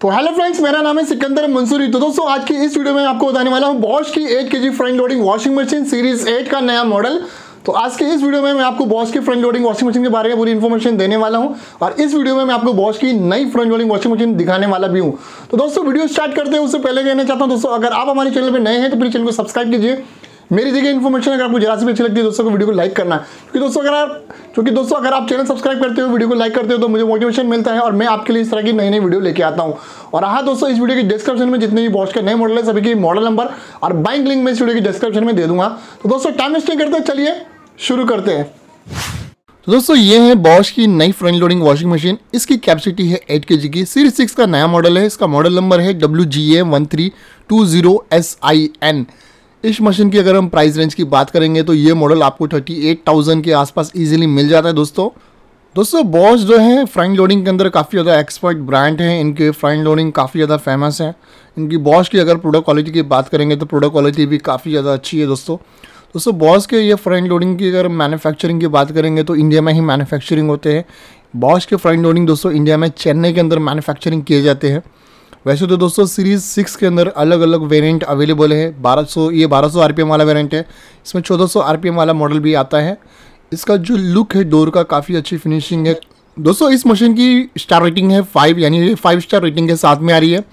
तो hello friends मेरा नाम है सिकंदर मंसूरी तो दोस्तों आज की इस वीडियो में आपको बताने वाला हूँ बॉश की 8 K G front loading washing machine series 8 का नया मॉडल तो आज के इस वीडियो में मैं आपको बॉश की फ्रंट लोडिंग वॉशिंग मशीन के बारे में पूरी इन्फॉर्मेशन देने वाला हूं और इस वीडियो में मैं आपको बॉश की नई फ्रंट लोडिंग वॉशिंग मशीन दिखाने वाला भी हूँ तो दोस्तों वीडियो स्टार्ट करते हैं उससे पहले कहना चाहता हूँ दोस्तों अगर आप हमारे चैनल पर नए हैं तो प्लीज चैनल को सब्सक्राइब कीजिए मेरी जगह इन्फॉर्मेशन अगर आपको जरा सी भी अच्छी लगती है दोस्तों को वीडियो को लाइक करना क्योंकि दोस्तों अगर आप क्योंकि दोस्तों अगर आप चैनल सब्सक्राइब करते हो वीडियो को लाइक करते हो तो मुझे मोटिवेशन मिलता है और मैं आपके लिए इस तरह की नई नई वीडियो लेके आता हूँ और हाँ दोस्तों इस वीडियो के डिस्क्रिप्शन में जितने भी बॉच के नए मॉडल है सभी की मॉडल नंबर और बाइक लिंक में इस वीडियो के डिस्क्रिप्शन में दे दूंगा तो दोस्तों टाइम वेस्ट नहीं करते चलिए शुरू करते हैं तो दोस्तों ये है बॉश की नई फ्रंट लोडिंग वॉशिंग मशीन इसकी कैपेसिटी है 8 के की सीरीज सिक्स का नया मॉडल है इसका मॉडल नंबर है W G A one three two zero S I N इस मशीन की अगर हम प्राइस रेंज की बात करेंगे तो ये मॉडल आपको थर्टी एट थाउजेंड के आसपास इजीली मिल जाता है दोस्तों दोस्तों बॉस जो है फ्रंट लोडिंग के अंदर काफ़ी ज़्यादा एक्सपर्ट ब्रांड हैं इनके फ्रंट लोडिंग काफ़ी ज़्यादा फेमस है इनकी बॉस की अगर प्रोडक्ट क्वालिटी की बात करेंगे तो प्रोडक्ट क्वालिटी भी काफ़ी ज़्यादा अच्छी है दोस्तों दोस्तों बॉस के ये फ्रंट लोडिंग की अगर मैनुफैक्चरिंग की बात करेंगे तो इंडिया में ही मैनुफैक्चरिंग होते हैं बॉस के फ्रंट लोडिंग दोस्तों इंडिया में चेन्नई के अंदर मैनुफैक्चरिंग किए जाते हैं वैसे तो दोस्तों सीरीज सिक्स के अंदर अलग अलग वेरिएंट अवेलेबल है 1200 ये 1200 आरपीएम वाला वेरिएंट है इसमें 1400 आरपीएम वाला मॉडल भी आता है इसका जो लुक है डोर का काफ़ी अच्छी फिनिशिंग है दोस्तों इस मशीन की स्टार रेटिंग है फाइव यानी फाइव स्टार रेटिंग के साथ में आ रही है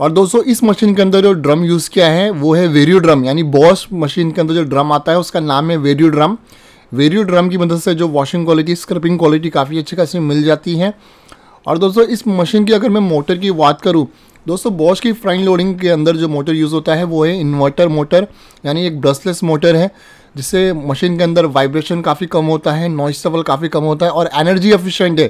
और दोस्तों इस मशीन के अंदर जो ड्रम यूज़ किया है वो है वेरियो ड्रम यानी बॉस मशीन के अंदर जो ड्रम आता है उसका नाम है वेरियो ड्रम वेरियो ड्रम की मदद से जो वॉशिंग क्वालिटी स्क्रबिंग क्वालिटी काफ़ी अच्छी खासी मिल जाती है और दोस्तों इस मशीन की अगर मैं मोटर की बात करूँ दोस्तों बॉश की फ्रंट लोडिंग के अंदर जो मोटर यूज़ होता है वो है इन्वर्टर मोटर यानी एक ब्रशलेस मोटर है जिससे मशीन के अंदर वाइब्रेशन काफ़ी कम होता है नॉइस लेवल काफ़ी कम होता है और एनर्जी एफिशिएंट है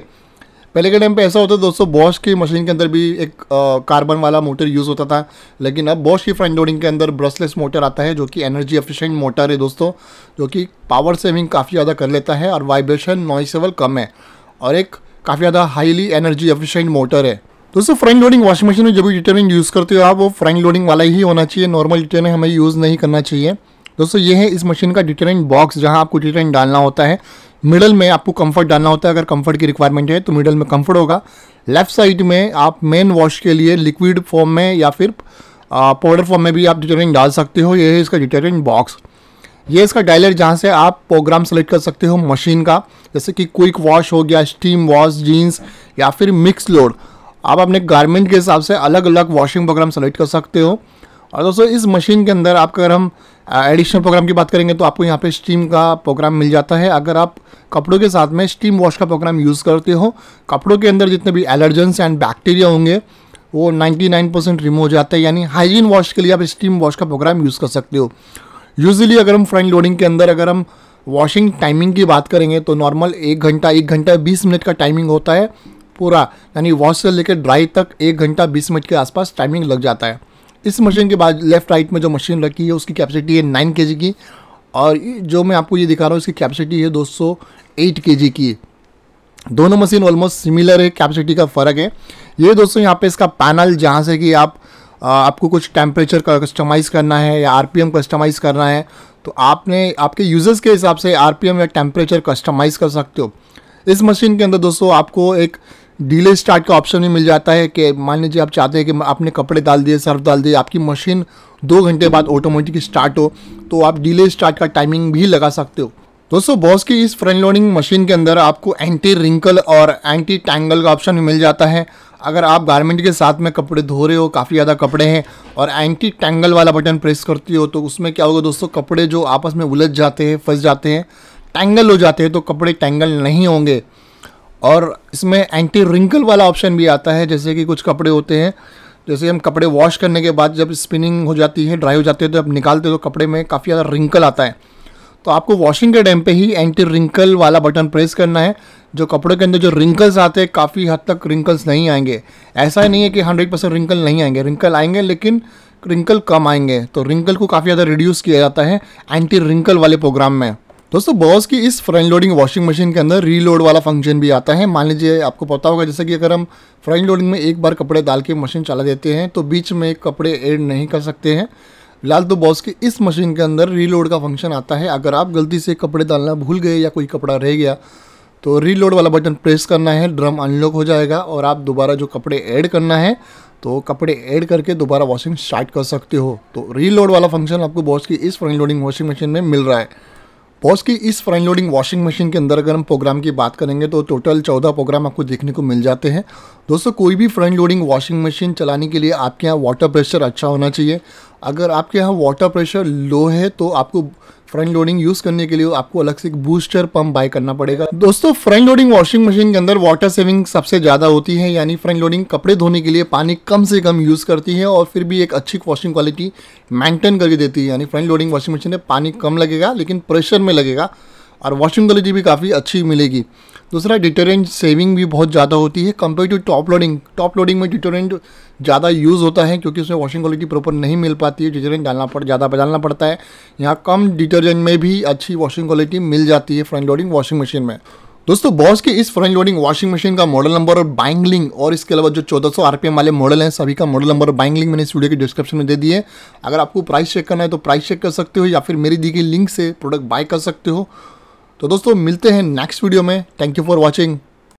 पहले के टाइम पे ऐसा होता था दोस्तों बॉश की मशीन के अंदर भी एक कार्बन वाला मोटर यूज़ होता था लेकिन अब बॉश की फ्रंट लोडिंग के अंदर ब्रशलेस मोटर आता है जो कि एनर्जी एफिशिएंट मोटर है दोस्तों जो कि पावर सेविंग काफ़ी ज़्यादा कर लेता है और वाइब्रेशन नॉइस लेवल कम है और एक काफ़ी ज़्यादा हाईली एनर्जी एफिशेंट मोटर है दोस्तों फ्रंट लोडिंग वॉशिंग मशीन में जब भी डिटर्जेंट यूज़ करते हो आप वो फ्रंट लोडिंग वाला ही होना चाहिए नॉर्मल डिटर्जेंट हमें यूज़ नहीं करना चाहिए दोस्तों ये है इस मशीन का डिटर्जेंट बॉक्स जहाँ आपको डिटर्जेंट डालना होता है मिडल में आपको कंफर्ट डालना होता है अगर कंफर्ट की रिक्वायरमेंट है तो मिडल में कंफर्ट होगा लेफ्ट साइड में आप मेन वॉश के लिए लिक्विड फॉर्म में या फिर पाउडर फॉर्म में भी आप डिटर्जेंट डाल सकते हो ये है इसका डिटर्जेंट बॉक्स ये इसका डायलर जहाँ से आप प्रोग्राम सेलेक्ट कर सकते हो मशीन का जैसे कि क्विक वॉश हो गया स्टीम वॉश जीन्स या फिर मिक्स लोड आप अपने गारमेंट के हिसाब से अलग अलग वॉशिंग प्रोग्राम सेलेक्ट कर सकते हो और दोस्तों इस मशीन के अंदर आपका अगर हम एडिशनल प्रोग्राम की बात करेंगे तो आपको यहाँ पे स्टीम का प्रोग्राम मिल जाता है अगर आप कपड़ों के साथ में स्टीम वॉश का प्रोग्राम यूज़ करते हो कपड़ों के अंदर जितने भी एलर्जेंस एंड बैक्टीरिया होंगे वो 99 परसेंट रिमूव हो जाता है यानी हाइजीन वॉश के लिए आप स्टीम वॉश का प्रोग्राम यूज़ कर सकते हो यूजली अगर हम फ्रंट लोडिंग के अंदर अगर हम वॉशिंग टाइमिंग की बात करेंगे तो नॉर्मल एक घंटा एक घंटा बीस मिनट का टाइमिंग होता है पूरा यानी वॉश से लेकर ड्राई तक एक घंटा बीस मिनट के आसपास टाइमिंग लग जाता है इस मशीन के बाद लेफ्ट राइट में जो मशीन रखी है उसकी कैपेसिटी है नाइन के की और जो मैं आपको ये दिखा रहा हूँ इसकी कैपेसिटी है दो सौ की दोनों मशीन ऑलमोस्ट सिमिलर है कैपेसिटी का फ़र्क है ये दोस्तों यहाँ पे इसका पैनल जहाँ से कि आप आ, आपको कुछ टेम्परेचर का कस्टमाइज़ करना है या आरपीएम कस्टमाइज़ करना है तो आपने आपके यूज़र्स के हिसाब से आरपीएम या टेम्परेचर कस्टमाइज़ कर सकते हो इस मशीन के अंदर दोस्तों आपको एक डीले स्टार्ट का ऑप्शन भी मिल जाता है कि मान लीजिए आप चाहते हैं कि आपने कपड़े डाल दिए सर्फ डाल दिए आपकी मशीन दो घंटे बाद ऑटोमेटिक स्टार्ट हो तो आप डीले स्टार्ट का टाइमिंग भी लगा सकते हो दोस्तों बॉस की इस फ्रंट लोडिंग मशीन के अंदर आपको एंटी रिंकल और एंटी टैंगल का ऑप्शन भी मिल जाता है अगर आप गारमेंट के साथ में कपड़े धो रहे हो काफ़ी ज़्यादा कपड़े हैं और एंटी टैंगल वाला बटन प्रेस करती हो तो उसमें क्या होगा दोस्तों कपड़े जो आपस में उलझ जाते हैं फंस जाते हैं टैंगल हो जाते हैं तो कपड़े टैंगल नहीं होंगे और इसमें एंटी रिंकल वाला ऑप्शन भी आता है जैसे कि कुछ कपड़े होते हैं जैसे हम कपड़े वॉश करने के बाद जब स्पिनिंग हो जाती है ड्राई हो जाती है तो जब निकालते तो कपड़े में काफ़ी ज़्यादा रिंकल आता है तो आपको वॉशिंग के टाइम पे ही एंटी रिंकल वाला बटन प्रेस करना है जो कपड़े के अंदर जो रिंकल्स आते हैं काफ़ी हद तक रिंकल्स नहीं आएंगे ऐसा ही नहीं है कि हंड्रेड परसेंट रिंकल नहीं आएंगे रिंकल आएंगे लेकिन रिंकल कम आएंगे तो रिंकल को काफ़ी ज़्यादा रिड्यूस किया जाता है एंटी रिंकल वाले प्रोग्राम में दोस्तों बॉस की इस फ्रंट लोडिंग वॉशिंग मशीन के अंदर रीलोड वाला फंक्शन भी आता है मान लीजिए आपको पता होगा जैसे कि अगर हम फ्रंट लोडिंग में एक बार कपड़े डाल के मशीन चला देते हैं तो बीच में कपड़े एड नहीं कर सकते हैं लाल तो बॉस की इस मशीन के अंदर रीलोड का फंक्शन आता है अगर आप गलती से कपड़े डालना भूल गए या कोई कपड़ा रह गया तो रीलोड वाला बटन प्रेस करना है ड्रम अनलॉक हो जाएगा और आप दोबारा जो कपड़े ऐड करना है तो कपड़े ऐड करके दोबारा वॉशिंग स्टार्ट कर सकते हो तो रीलोड वाला फंक्शन आपको बॉस की इस फ्रंट लोडिंग वॉशिंग मशीन में मिल रहा है बॉस की इस फ्रंट लोडिंग वॉशिंग मशीन के अंदर अगर हम प्रोग्राम की बात करेंगे तो टोटल चौदह प्रोग्राम आपको देखने को मिल जाते हैं दोस्तों कोई भी फ्रंट लोडिंग वॉशिंग मशीन चलाने के लिए आपके यहाँ वाटर प्रेशर अच्छा होना चाहिए अगर आपके यहाँ वाटर प्रेशर लो है तो आपको फ्रंट लोडिंग यूज करने के लिए आपको अलग से एक बूस्टर पंप बाय करना पड़ेगा दोस्तों फ्रंट लोडिंग वॉशिंग मशीन के अंदर वाटर सेविंग सबसे ज्यादा होती है यानी फ्रंट लोडिंग कपड़े धोने के लिए पानी कम से कम यूज करती है और फिर भी एक अच्छी वॉशिंग क्वालिटी मेंटेन करके देती है यानी फ्रंट लोडिंग वॉशिंग मशीन में पानी कम लगेगा लेकिन प्रेशर में लगेगा और वॉशिंग क्वालिटी भी काफ़ी अच्छी मिलेगी दूसरा डिटरेंट सेविंग भी बहुत ज़्यादा होती है compare to top loading top loading में डिटरेंट ज़्यादा यूज़ होता है क्योंकि उसमें वॉशिंग क्वालिटी प्रॉपर नहीं मिल पाती है डिटरेंट डालना पड़ ज़्यादा बदलना पड़ता है यहाँ कम डिटर्जेंट में भी अच्छी वॉशिंग क्वालिटी मिल जाती है फ्रंट लोडिंग वॉशिंग मशीन में दोस्तों बॉस के इस फ्रंट लोडिंग वॉशिंग मशीन का मॉडल नंबर और बाइंग और इसके अलावा जो 1400 आरपीएम वाले मॉडल हैं सभी का मॉडल नंबर और बाइंग मैंने इस वीडियो के डिस्क्रिप्शन में दे दिए अगर आपको प्राइस चेक करना है तो प्राइस चेक कर सकते हो या फिर मेरी दी गई लिंक से प्रोडक्ट बाय कर सकते हो तो दोस्तों मिलते हैं नेक्स्ट वीडियो में थैंक यू फॉर वॉचिंग